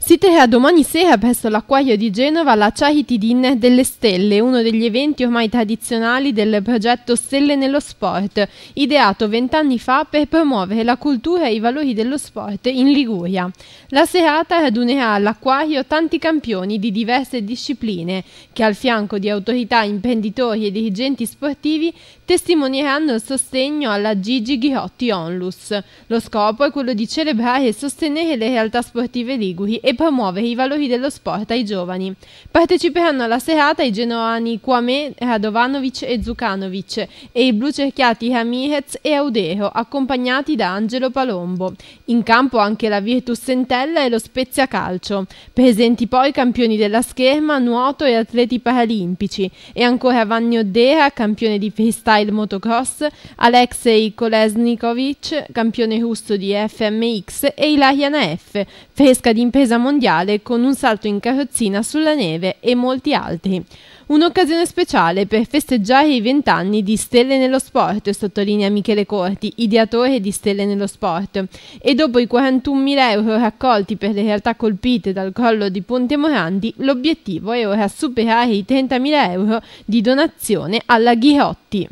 Si terrà domani sera presso l'Acquario di Genova la Charity Dinner delle Stelle, uno degli eventi ormai tradizionali del progetto Stelle nello Sport, ideato vent'anni fa per promuovere la cultura e i valori dello sport in Liguria. La serata radunerà all'Acquario tanti campioni di diverse discipline che al fianco di autorità, imprenditori e dirigenti sportivi testimonieranno il sostegno alla Gigi Ghirotti Onlus. Lo scopo è quello di celebrare e sostenere le realtà sportive liguri e promuovere i valori dello sport ai giovani. Parteciperanno alla serata i genoani Kwame, Radovanovic e Zukanovic e i blucerchiati cerchiati Ramirez e Audero, accompagnati da Angelo Palombo. In campo anche la Virtus Sentella e lo Spezia Calcio. Presenti poi campioni della scherma, nuoto e atleti paralimpici e ancora Vanni Oddera, campione di freestyle motocross, Alexei Kolesnikovic, campione russo di FMX e Ilariana F, fresca d'impresa mondiale con un salto in carrozzina sulla neve e molti altri. Un'occasione speciale per festeggiare i vent'anni di Stelle nello Sport, sottolinea Michele Corti, ideatore di Stelle nello Sport. E dopo i 41.000 euro raccolti per le realtà colpite dal crollo di Ponte Morandi, l'obiettivo è ora superare i 30.000 euro di donazione alla Ghirotti.